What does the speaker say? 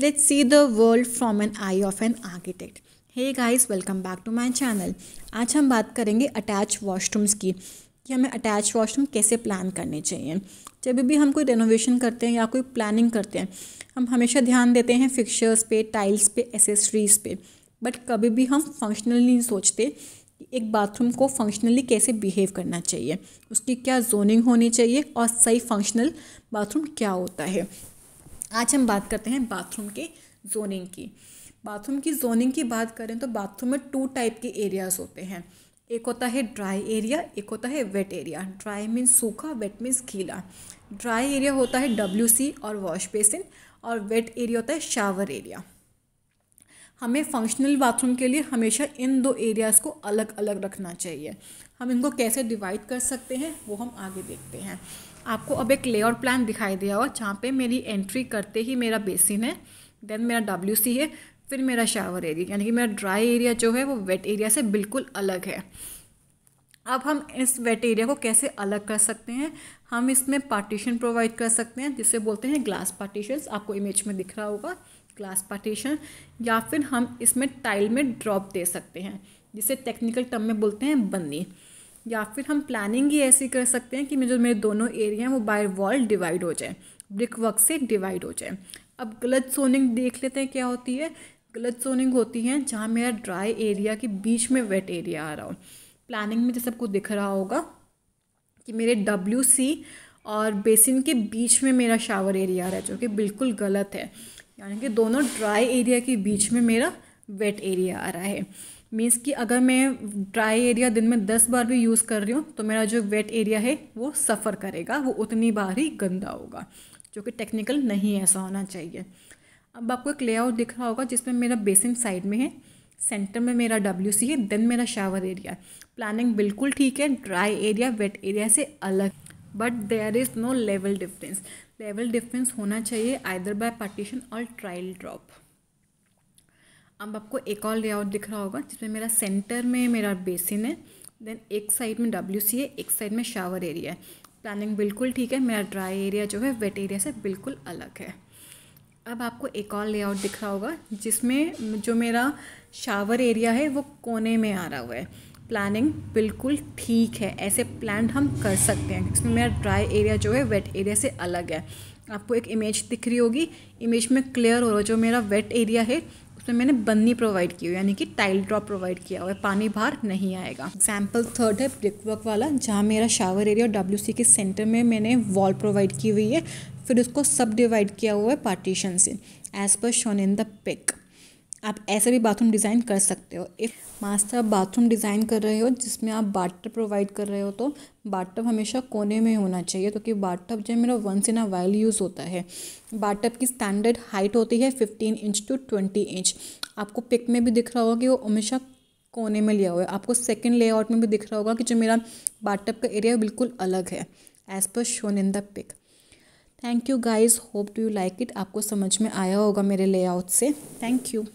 let's see the world from an eye of an architect hey guys welcome back to my channel आज हम बात करेंगे attach washrooms की कि हमें अटैच वॉशरूम कैसे प्लान करने चाहिए जब भी हम कोई रेनोवेशन करते हैं या कोई प्लानिंग करते हैं हम हमेशा ध्यान देते हैं फिक्चर्स पे टाइल्स पे एसेसरीज़ पे बट कभी भी हम फंक्शनली नहीं सोचते कि एक बाथरूम को फंक्शनली कैसे बिहेव करना चाहिए उसकी क्या जोनिंग होनी चाहिए और सही फंक्शनल बाथरूम क्या होता है आज हम बात करते हैं बाथरूम के जोनिंग की बाथरूम की जोनिंग की बात करें तो बाथरूम में टू टाइप के एरियाज़ होते हैं एक होता है ड्राई एरिया एक होता है वेट एरिया ड्राई मीन्स सूखा वेट मीन्स गीला ड्राई एरिया होता है डब्ल्यू और वॉश बेसिन और वेट एरिया होता है शावर एरिया हमें फंक्शनल बाथरूम के लिए हमेशा इन दो एरियाज़ को अलग अलग रखना चाहिए हम इनको कैसे डिवाइड कर सकते हैं वो हम आगे देखते हैं आपको अब एक लेआउट प्लान दिखाई दिया होगा जहाँ पे मेरी एंट्री करते ही मेरा बेसिन है देन मेरा डब्ल्यू है फिर मेरा शावर एरिया यानी कि मेरा ड्राई एरिया जो है वो वेट एरिया से बिल्कुल अलग है अब हम इस वेट एरिया को कैसे अलग कर सकते हैं हम इसमें पार्टीशन प्रोवाइड कर सकते हैं जिसे बोलते हैं ग्लास पार्टीशन आपको इमेज में दिख रहा होगा ग्लास पार्टीशन या फिर हम इसमें टाइल में ड्रॉप दे सकते हैं जिसे टेक्निकल टर्म में बोलते हैं बन्नी या फिर हम प्लानिंग ही ऐसी कर सकते हैं कि जो मेरे दोनों एरिया हैं वो बाय वॉल डिवाइड हो जाए ब्रिक वर्क से डिवाइड हो जाए अब गलत सोनिंग देख लेते हैं क्या होती है गलत सोनिंग होती है जहाँ मेरा ड्राई एरिया के बीच में वेट एरिया आ रहा हो प्लानिंग में जैसे आपको दिख रहा होगा कि मेरे डब्ल्यू सी और बेसिन के बीच में मेरा शावर एरिया रहा है जो कि बिल्कुल गलत है यानी कि दोनों ड्राई एरिया के बीच में मेरा वेट एरिया आ रहा है मीन्स कि अगर मैं ड्राई एरिया दिन में दस बार भी यूज़ कर रही हूँ तो मेरा जो वेट एरिया है वो सफ़र करेगा वो उतनी बार ही गंदा होगा जो कि टेक्निकल नहीं ऐसा होना चाहिए अब आपको एक लेआउट दिख रहा होगा जिसमें मेरा बेसिन साइड में है सेंटर में मेरा डब्ल्यू सी है देन मेरा शावर एरिया प्लानिंग बिल्कुल ठीक है ड्राई एरिया वेट एरिया से अलग but there is no level difference level difference होना चाहिए आइदर बाय पार्टीशन और ट्रायल ड्रॉप अब आपको एक और लेआउट दिख रहा होगा जिसमें मेरा सेंटर में मेरा बेसिन है देन एक साइड में डब्ल्यू सी है एक साइड में शावर एरिया है प्लानिंग बिल्कुल ठीक है मेरा ड्राई एरिया जो है वेट एरिया से बिल्कुल अलग है अब आपको एक और लेआउट दिख रहा होगा जिसमें जो मेरा शावर एरिया है वो कोने में आ रहा हुआ है प्लानिंग बिल्कुल ठीक है ऐसे प्लान हम कर सकते हैं इसमें मेरा ड्राई एरिया जो है वेट एरिया से अलग है आपको एक इमेज दिख रही होगी इमेज में क्लियर हो रहा जो मेरा वेट एरिया है उसमें मैंने बन्नी प्रोवाइड की हुई यानी कि टाइल ड्रॉप प्रोवाइड किया हुआ है पानी बाहर नहीं आएगा एग्जाम्पल थर्ड है ब्रिक वर्क वाला जहाँ मेरा शावर एरिया और डब्ल्यू के सेंटर में मैंने वॉल प्रोवाइड की हुई है फिर उसको सब डिवाइड किया हुआ है पार्टीशन से as per shown in the pick up ऐसे भी बाथरूम डिज़ाइन कर सकते हो इफ़ मास्टर आप बाथरूम डिज़ाइन कर रहे हो जिसमें आप बाटर प्रोवाइड कर रहे हो तो बाटअप हमेशा कोने में होना चाहिए क्योंकि तो बाटअप जो मेरा once in a while use होता है बाटअप की स्टैंडर्ड हाइट होती है fifteen inch to twenty inch आपको पिक में भी दिख रहा होगा कि वो हमेशा कोने में लिया हुआ है आपको सेकेंड लेआउट में भी दिख रहा होगा कि जो मेरा बाटअप का एरिया बिल्कुल अलग है as per shown in the pic thank you guys hope to you like it आपको समझ में आया होगा मेरे लेआउट से थैंक यू